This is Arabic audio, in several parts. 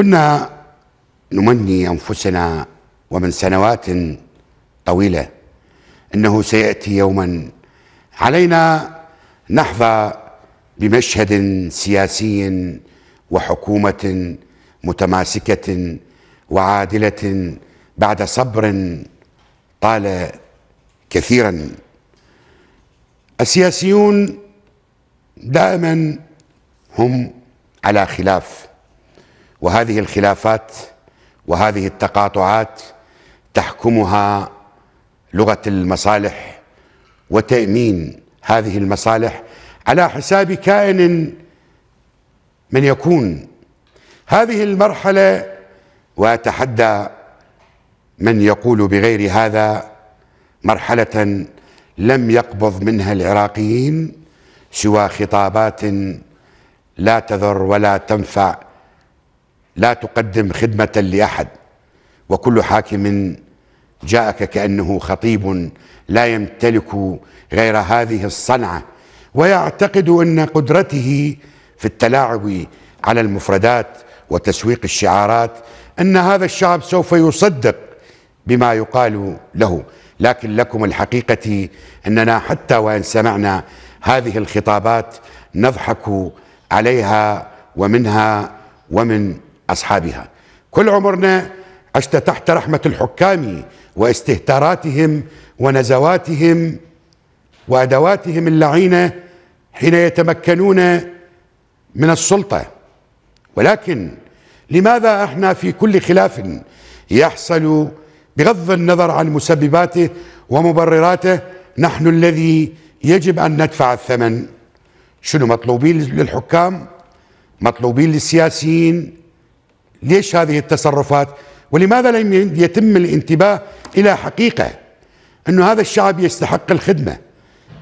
كنا نمني أنفسنا ومن سنوات طويلة أنه سيأتي يوما علينا نحظى بمشهد سياسي وحكومة متماسكة وعادلة بعد صبر طال كثيرا السياسيون دائما هم على خلاف وهذه الخلافات وهذه التقاطعات تحكمها لغه المصالح وتامين هذه المصالح على حساب كائن من يكون هذه المرحله واتحدى من يقول بغير هذا مرحله لم يقبض منها العراقيين سوى خطابات لا تذر ولا تنفع لا تقدم خدمة لأحد وكل حاكم جاءك كأنه خطيب لا يمتلك غير هذه الصنعة ويعتقد أن قدرته في التلاعب على المفردات وتسويق الشعارات أن هذا الشعب سوف يصدق بما يقال له لكن لكم الحقيقة أننا حتى وإن سمعنا هذه الخطابات نضحك عليها ومنها ومن أصحابها كل عمرنا عشت تحت رحمة الحكام واستهتاراتهم ونزواتهم وأدواتهم اللعينة حين يتمكنون من السلطة ولكن لماذا احنا في كل خلاف يحصل بغض النظر عن مسبباته ومبرراته نحن الذي يجب أن ندفع الثمن شنو مطلوبين للحكام مطلوبين للسياسيين ليش هذه التصرفات ولماذا لم يتم الانتباه إلى حقيقة أن هذا الشعب يستحق الخدمة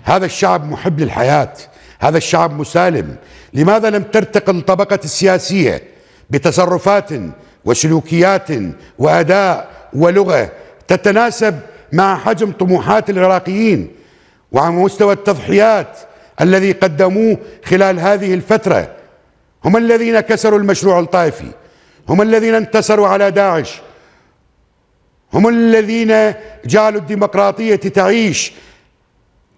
هذا الشعب محب للحياة هذا الشعب مسالم لماذا لم ترتقي الطبقة السياسية بتصرفات وسلوكيات وأداء ولغة تتناسب مع حجم طموحات العراقيين وعن مستوى التضحيات الذي قدموه خلال هذه الفترة هم الذين كسروا المشروع الطائفي هم الذين انتصروا على داعش هم الذين جعلوا الديمقراطية تعيش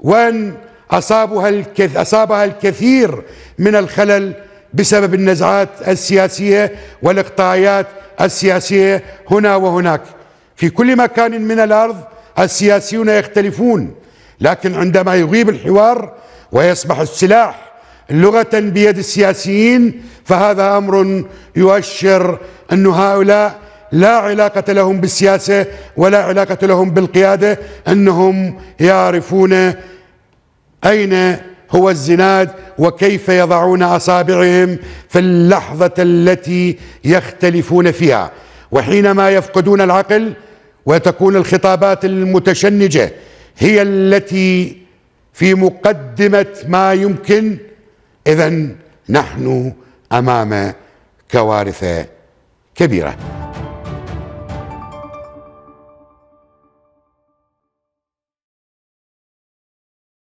وأن أصابها, الكث... أصابها الكثير من الخلل بسبب النزعات السياسية والإقطاعيات السياسية هنا وهناك في كل مكان من الأرض السياسيون يختلفون لكن عندما يغيب الحوار ويصبح السلاح لغة بيد السياسيين فهذا أمر يؤشر أن هؤلاء لا علاقة لهم بالسياسة ولا علاقة لهم بالقيادة أنهم يعرفون أين هو الزناد وكيف يضعون أصابعهم في اللحظة التي يختلفون فيها وحينما يفقدون العقل وتكون الخطابات المتشنجة هي التي في مقدمة ما يمكن إذا نحن أمام كوارث كبيرة